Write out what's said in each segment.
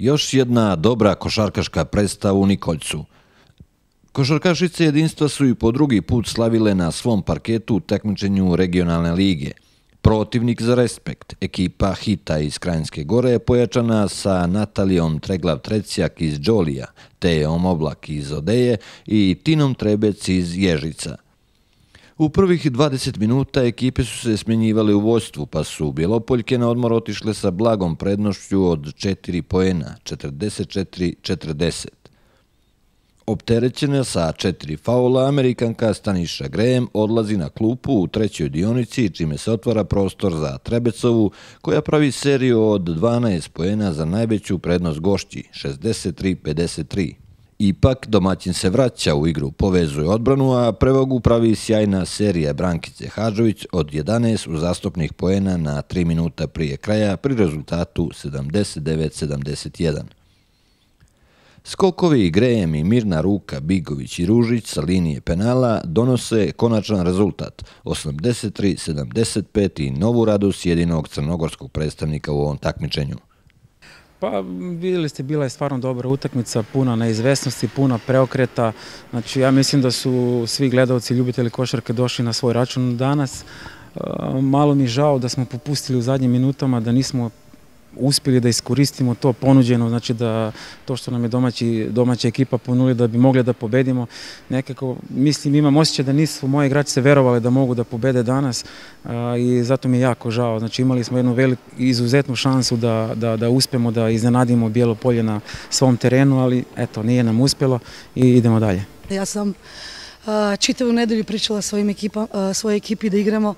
Još jedna dobra košarkaška predstava u Nikoljcu. Košarkašice jedinstva su i po drugi put slavile na svom parketu u tekmičenju regionalne lige. Protivnik za respekt, ekipa Hita iz Krajinske gore je pojačana sa Natalijom Treglav Trecijak iz Đolija, Tejom Oblak iz Odeje i Tinom Trebec iz Ježica. U prvih 20 minuta ekipe su se smjenjivali u vojstvu, pa su Bjelopoljke na odmor otišle sa blagom prednošću od 4 poena, 44-40. Opterećena sa 4 faula, Amerikanka Staniša Grem odlazi na klupu u trećoj dionici, čime se otvara prostor za Trebecovu, koja pravi seriju od 12 poena za najveću prednost gošći, 63-53 ipak domaćin se vraća u igru, povezuje odbranu, a prevogu pravi sjajna serija Brankice Hađović od 11 uzastopnih zastupnih poena na 3 minuta prije kraja pri rezultatu 79-71. Skokovi Grejem i Mirna Ruka, Bigović i Ružić sa linije penala donose konačan rezultat 83-75 i novu radost jedinog crnogorskog predstavnika u ovom takmičenju. Pa vidjeli ste, bila je stvarno dobra utakmica, puna neizvesnosti, puna preokreta. Znači ja mislim da su svi gledalci i ljubitelji košarke došli na svoj račun danas. E, malo mi žao da smo popustili u zadnjim minutama, da nismo uspjeli da iskoristimo to ponuđeno, znači da to što nam je domaća ekipa ponuli da bi mogli da pobedimo. Nekako, mislim, imam osjećaj da nisu moji igrači se verovali da mogu da pobede danas i zato mi je jako žao. Znači imali smo jednu izuzetnu šansu da uspemo da iznenadimo bijelo polje na svom terenu, ali eto, nije nam uspjelo i idemo dalje. Ja sam čitavu nedelju pričala svojim svoje ekipi da igramo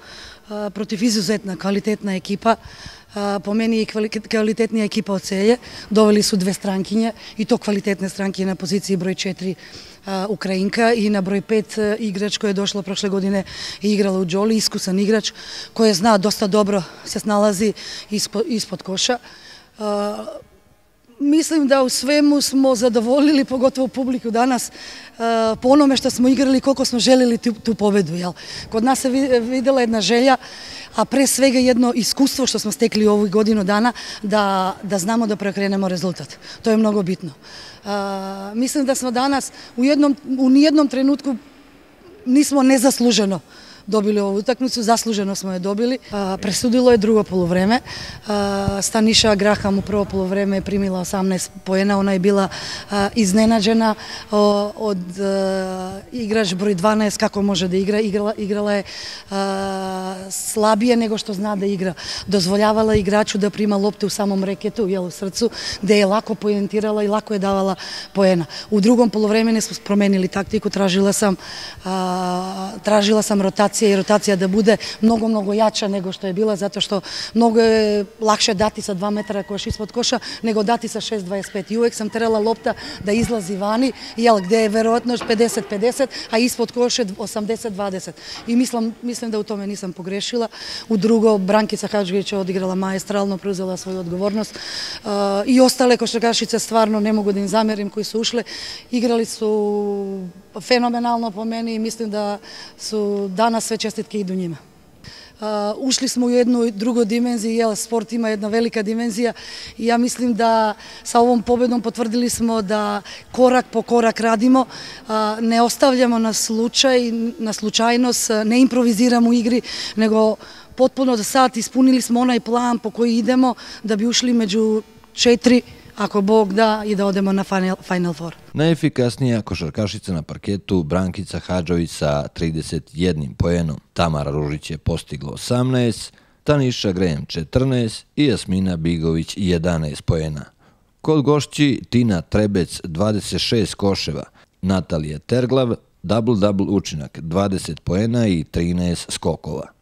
против изузетна квалитетна екипа, по мене и квалитетна екипа од СЕЈЕ, довели су две странкиња, и то квалитетни странки на позиции број 4 Украинка и на број 5 играч кој е дошла прошле године и играла у Джоли, искусен играч кој е знаа доста добро се сналази испод, испод коша. Mislim da u svemu smo zadovoljili, pogotovo publiku danas, e, po onome što smo igrali i koliko smo željeli tu pobedu. Kod nas se videla jedna želja, a pre svega jedno iskustvo što smo stekli u ovu godinu dana, da znamo da prekrenemo rezultat. To je mnogo bitno. E, mislim da smo danas u nijednom trenutku nismo nezasluženo dobili ovu utakmicu, zasluženo smo je dobili. Presudilo je drugo polovreme. Staniša Graham u prvo polovreme je primila 18 pojena, ona je bila iznenađena od e, igrač broj 12, kako može da igra. Igrala je slabije nego što zna da igra. Dozvoljavala igraču da prima lopte u samom reketu, u srcu, gde je lako pojentirala i lako je davala pojena. U drugom polovremene smo promenili taktiku, tražila sam rotaciju generacija i rotacija da bude mnogo, mnogo jača nego što je bila, zato što mnogo je lakše dati sa dva metara koš ispod koša nego dati sa 6.25. I uvek sam trela lopta da izlazi vani, jel, gde je verovatno 50-50, a ispod koše 80-20. I mislim da u tome nisam pogrešila. U drugo, Brankica Hađević je odigrala maestralno, preuzela svoju odgovornost. Uh, I ostale košakašice stvarno ne mogu da im zamerim koji su ušle. Igrali su fenomenalno po meni i mislim da su danas sve čestitke idu njima. Ušli smo u jednu drugu dimenziju, jer sport ima jedna velika dimenzija i ja mislim da sa ovom pobedom potvrdili smo da korak po korak radimo, ne ostavljamo na slučaj, na slučajnost, ne improviziramo igri, nego potpuno za sat ispunili smo onaj plan po koji idemo da bi ušli među četiri dimenzije ako Bog da, i da odemo na Final, final Four. Najefikasnija košarkašica na parketu Brankica Hadžović sa 31 pojenom. Tamara Ružić je postiglo 18, Taniša Grejem 14 i Jasmina Bigović 11 pojena. Kod gošći Tina Trebec 26 koševa, Natalija Terglav double-double učinak 20 poena i 13 skokova.